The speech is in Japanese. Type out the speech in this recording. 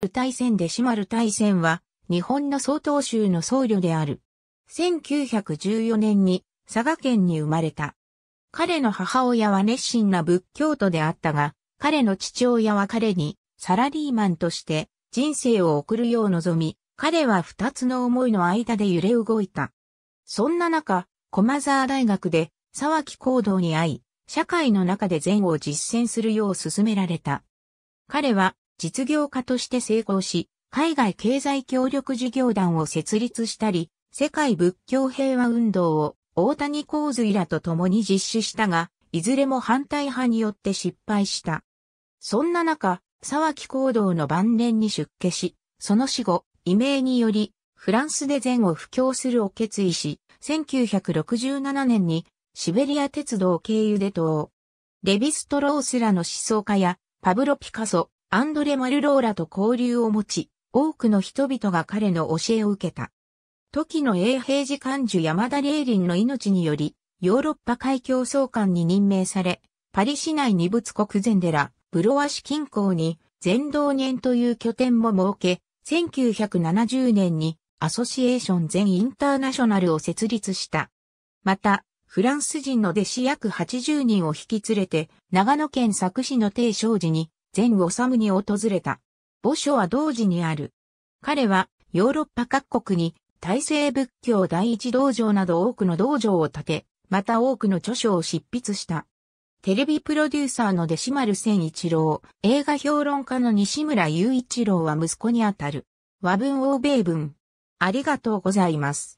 ル大戦でシマル大戦は、日本の総統州の僧侶である。1914年に佐賀県に生まれた。彼の母親は熱心な仏教徒であったが、彼の父親は彼にサラリーマンとして人生を送るよう望み、彼は二つの思いの間で揺れ動いた。そんな中、駒沢大学で沢木行動に会い、社会の中で善を実践するよう勧められた。彼は実業家として成功し、海外経済協力事業団を設立したり、世界仏教平和運動を大谷洪水らと共に実施したが、いずれも反対派によって失敗した。そんな中、沢木行動の晩年に出家し、その死後、異名により、フランスで禅を布教するを決意し、1967年にシベリア鉄道経由で東レヴィストロースらの思想家やパブロ・ピカソ、アンドレ・マルローラと交流を持ち、多くの人々が彼の教えを受けた。時の永平寺幹樹山田霊林の命により、ヨーロッパ海峡総監に任命され、パリ市内二仏国禅寺、ブロワ市近郊に、全道年という拠点も設け、1970年にアソシエーション全インターナショナルを設立した。また、フランス人の弟子約80人を引き連れて、長野県佐久市の定商寺に前治に訪れた。墓所は同時にある。彼はヨーロッパ各国に大成仏教第一道場など多くの道場を建て、また多くの著書を執筆した。テレビプロデューサーの弟子丸千一郎、映画評論家の西村雄一郎は息子にあたる。和文欧米文。ありがとうございます。